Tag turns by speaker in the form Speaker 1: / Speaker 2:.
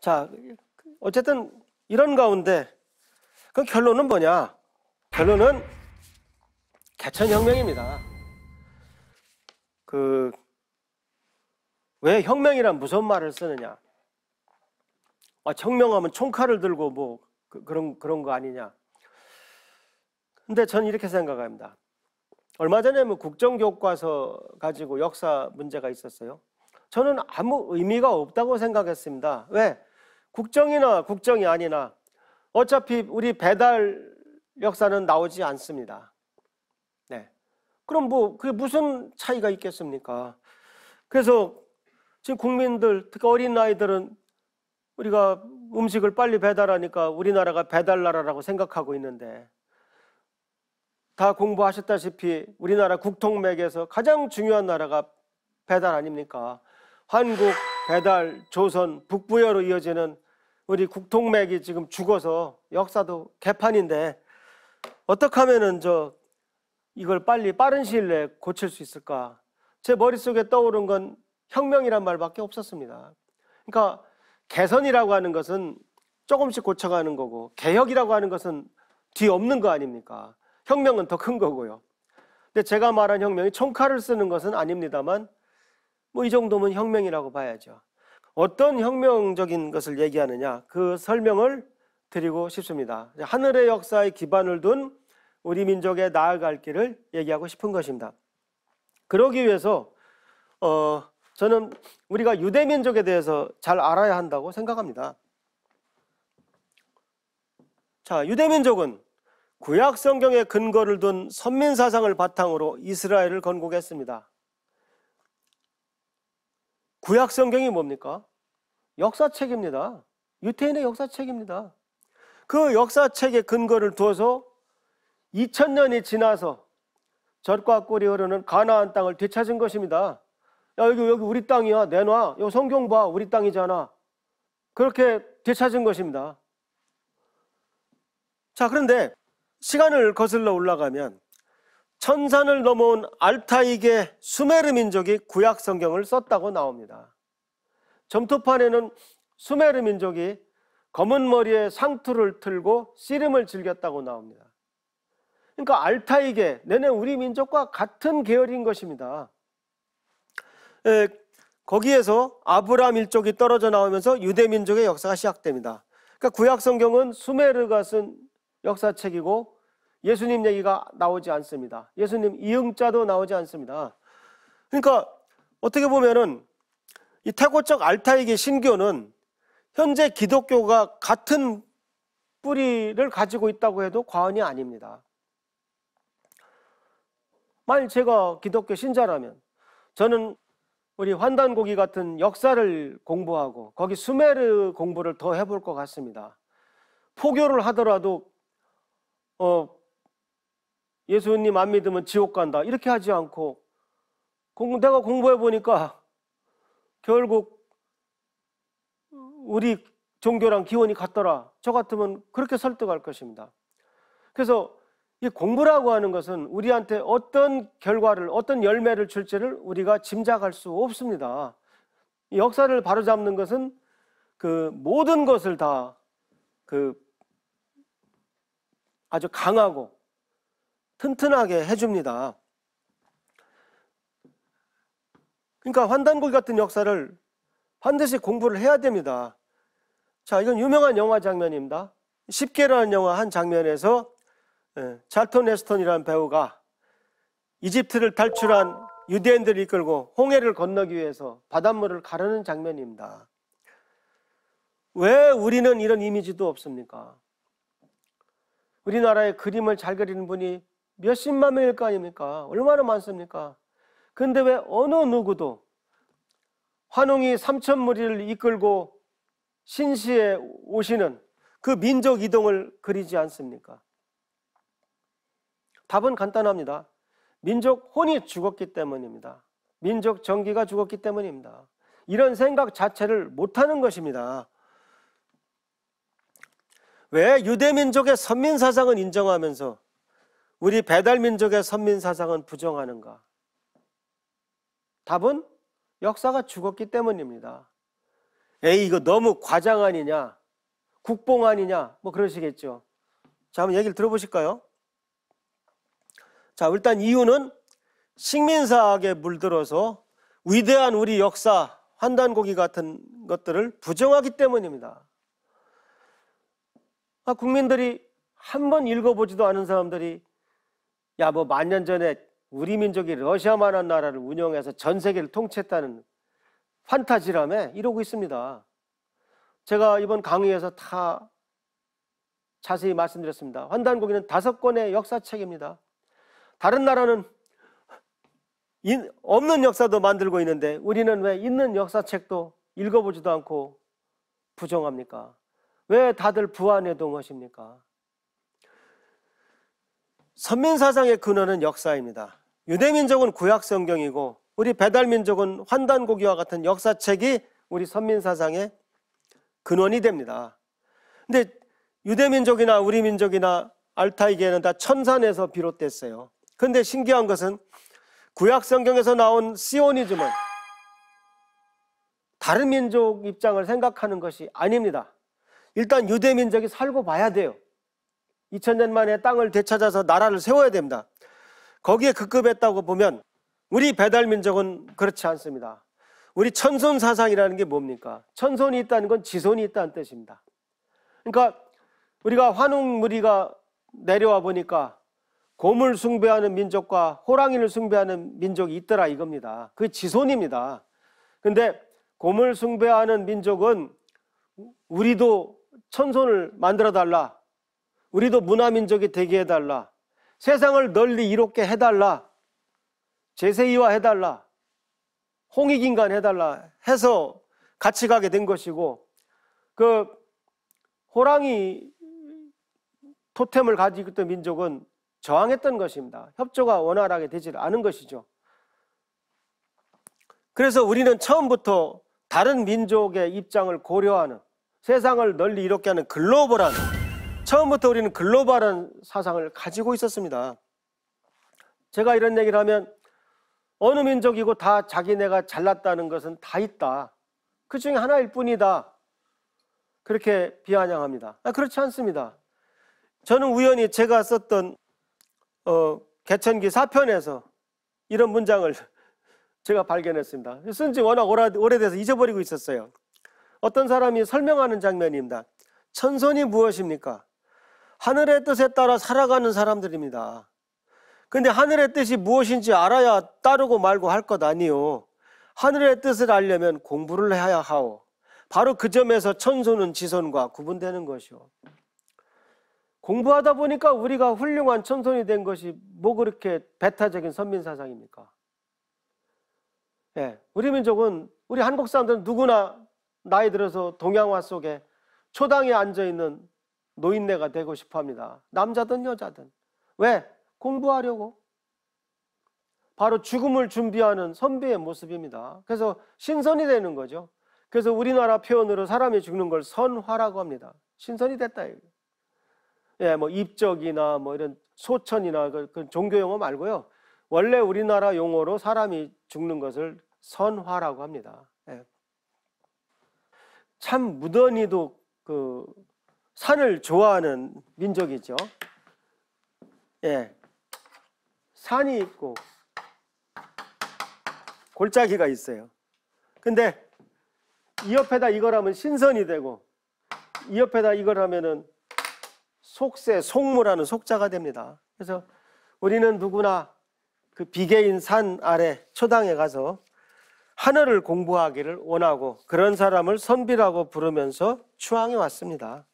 Speaker 1: 자, 어쨌든 이런 가운데 그 결론은 뭐냐? 결론은 개천혁명입니다. 그, 왜 혁명이란 무슨 말을 쓰느냐? 아, 혁명하면 총칼을 들고 뭐 그, 그런, 그런 거 아니냐? 근데 저는 이렇게 생각합니다. 얼마 전에 뭐 국정교과서 가지고 역사 문제가 있었어요. 저는 아무 의미가 없다고 생각했습니다. 왜? 국정이나 국정이 아니나 어차피 우리 배달 역사는 나오지 않습니다. 네. 그럼 뭐, 그게 무슨 차이가 있겠습니까? 그래서 지금 국민들, 특히 어린 아이들은 우리가 음식을 빨리 배달하니까 우리나라가 배달나라라고 생각하고 있는데 다 공부하셨다시피 우리나라 국통맥에서 가장 중요한 나라가 배달 아닙니까? 한국, 배달, 조선, 북부여로 이어지는 우리 국통맥이 지금 죽어서 역사도 개판인데 어떻게 하면은 저 이걸 빨리 빠른 시일 내에 고칠 수 있을까? 제 머릿속에 떠오른 건 혁명이란 말밖에 없었습니다. 그러니까 개선이라고 하는 것은 조금씩 고쳐가는 거고 개혁이라고 하는 것은 뒤 없는 거 아닙니까? 혁명은 더 큰 거고요. 근데 제가 말한 혁명이 총칼을 쓰는 것은 아닙니다만 뭐이 정도면 혁명이라고 봐야죠. 어떤 혁명적인 것을 얘기하느냐 그 설명을 드리고 싶습니다. 하늘의 역사에 기반을 둔 우리 민족의 나아갈 길을 얘기하고 싶은 것입니다. 그러기 위해서 어, 저는 우리가 유대 민족에 대해서 잘 알아야 한다고 생각합니다. 자, 유대 민족은 구약 성경의 근거를 둔 선민 사상을 바탕으로 이스라엘을 건국했습니다. 구약 성경이 뭡니까? 역사책입니다. 유태인의 역사책입니다. 그 역사책에 근거를 두어서 2000년이 지나서 젖과 꿀이 흐르는 가나안 땅을 되찾은 것입니다. 야, 여기, 여기 우리 땅이야. 내놔. 여 성경 봐. 우리 땅이잖아. 그렇게 되찾은 것입니다. 자, 그런데 시간을 거슬러 올라가면 천산을 넘어온 알타이계 수메르 민족이 구약 성경을 썼다고 나옵니다. 점토판에는 수메르 민족이 검은 머리에 상투를 틀고 씨름을 즐겼다고 나옵니다. 그러니까 알타이계 내내 우리 민족과 같은 계열인 것입니다. 에, 예, 거기에서 아브라함 일족이 떨어져 나오면서 유대 민족의 역사가 시작됩니다. 그러니까 구약 성경은 수메르가 쓴 역사책이고 예수님 얘기가 나오지 않습니다. 예수님 이응자도 나오지 않습니다. 그러니까 어떻게 보면은 이 태고적 알타이계 신교는 현재 기독교가 같은 뿌리를 가지고 있다고 해도 과언이 아닙니다. 만일 제가 기독교 신자라면 저는 우리 환단고기 같은 역사를 공부하고 거기 수메르 공부를 더 해볼 것 같습니다. 포교를 하더라도 어, 예수님 안 믿으면 지옥 간다. 이렇게 하지 않고 내가 공부해 보니까 결국 우리 종교랑 기원이 같더라. 저 같으면 그렇게 설득할 것입니다. 그래서 이 공부라고 하는 것은 우리한테 어떤 결과를, 어떤 열매를 줄지를 우리가 짐작할 수 없습니다. 역사를 바로잡는 것은 그 모든 것을 다 그 아주 강하고 튼튼하게 해줍니다. 그러니까 환단골 같은 역사를 반드시 공부를 해야 됩니다. 자, 이건 유명한 영화 장면입니다. 10개라는 영화 한 장면에서 잘톤 예, 에스턴이라는 배우가 이집트를 탈출한 유대인들을 이끌고 홍해를 건너기 위해서 바닷물을 가르는 장면입니다. 왜 우리는 이런 이미지도 없습니까? 우리나라의 그림을 잘 그리는 분이 몇십만 명일 거 아닙니까? 얼마나 많습니까? 근데 왜 어느 누구도 환웅이 삼천 무리를 이끌고 신시에 오시는 그 민족 이동을 그리지 않습니까? 답은 간단합니다. 민족 혼이 죽었기 때문입니다. 민족 정기가 죽었기 때문입니다. 이런 생각 자체를 못하는 것입니다. 왜 유대민족의 선민사상을 인정하면서 우리 배달민족의 선민사상은 부정하는가? 답은 역사가 죽었기 때문입니다. 에이, 이거 너무 과장 아니냐? 국뽕 아니냐? 뭐 그러시겠죠. 자, 한번 얘기를 들어보실까요? 자, 일단 이유는 식민사학에 물들어서 위대한 우리 역사, 환단고기 같은 것들을 부정하기 때문입니다. 아, 국민들이 한 번 읽어보지도 않은 사람들이 야, 뭐만 년 전에 우리 민족이 러시아만한 나라를 운영해서 전 세계를 통치했다는 판타지라며 이러고 있습니다. 제가 이번 강의에서 다 자세히 말씀드렸습니다. 환단고기는 다섯 권의 역사책입니다. 다른 나라는 없는 역사도 만들고 있는데 우리는 왜 있는 역사책도 읽어보지도 않고 부정합니까? 왜 다들 부안해동하십니까? 선민사상의 근원은 역사입니다. 유대민족은 구약성경이고 우리 배달민족은 환단고기와 같은 역사책이 우리 선민사상의 근원이 됩니다. 근데 유대민족이나 우리 민족이나 알타이계는 다 천산에서 비롯됐어요. 근데 신기한 것은 구약 성경에서 나온 시오니즘은 다른 민족 입장을 생각하는 것이 아닙니다. 일단 유대민족이 살고 봐야 돼요. 2000년 만에 땅을 되찾아서 나라를 세워야 됩니다. 거기에 급급했다고 보면 우리 배달 민족은 그렇지 않습니다. 우리 천손 사상이라는 게 뭡니까? 천손이 있다는 건 지손이 있다는 뜻입니다. 그러니까 우리가 환웅무리가 내려와 보니까 곰을 숭배하는 민족과 호랑이를 숭배하는 민족이 있더라 이겁니다. 그 지손입니다. 근데 곰을 숭배하는 민족은 우리도 천손을 만들어 달라. 우리도 문화민족이 되게 해달라. 세상을 널리 이롭게 해달라. 제세이와 해달라. 홍익인간 해달라. 해서 같이 가게 된 것이고, 그, 호랑이 토템을 가지고 있던 민족은 저항했던 것입니다. 협조가 원활하게 되질 않은 것이죠. 그래서 우리는 처음부터 다른 민족의 입장을 고려하는 세상을 널리 이롭게 하는 글로벌한 처음부터 우리는 글로벌한 사상을 가지고 있었습니다. 제가 이런 얘기를 하면 어느 민족이고 다 자기네가 잘났다는 것은 다 있다. 그 중에 하나일 뿐이다. 그렇게 비아냥합니다. 아, 그렇지 않습니다. 저는 우연히 제가 썼던 어, 개천기 사편에서 이런 문장을 제가 발견했습니다. 쓴 지 워낙 오래돼서 잊어버리고 있었어요. 어떤 사람이 설명하는 장면입니다. 천손이 무엇입니까? 하늘의 뜻에 따라 살아가는 사람들입니다. 근데 하늘의 뜻이 무엇인지 알아야 따르고 말고 할 것 아니요. 하늘의 뜻을 알려면 공부를 해야 하오. 바로 그 점에서 천손은 지손과 구분되는 것이요. 공부하다 보니까 우리가 훌륭한 천손이 된 것이 뭐 그렇게 배타적인 선민 사상입니까? 예, 우리 민족은 우리 한국 사람들은 누구나 나이 들어서 동양화 속에 초당에 앉아 있는 노인네가 되고 싶어 합니다. 남자든 여자든. 왜? 공부하려고. 바로 죽음을 준비하는 선비의 모습입니다. 그래서 신선이 되는 거죠. 그래서 우리나라 표현으로 사람이 죽는 걸 선화라고 합니다. 신선이 됐다. 예, 뭐 입적이나 뭐 이런 소천이나 그, 그 종교 용어 말고요. 원래 우리나라 용어로 사람이 죽는 것을 선화라고 합니다. 예. 참 무던히도 그 산을 좋아하는 민족이죠. 예. 산이 있고 골짜기가 있어요. 근데 이 옆에다 이걸 하면 신선이 되고 이 옆에다 이걸 하면은 속세, 속무라는 속자가 됩니다. 그래서 우리는 누구나 그 비계인 산 아래 초당에 가서 하늘을 공부하기를 원하고 그런 사람을 선비라고 부르면서 추앙해 왔습니다.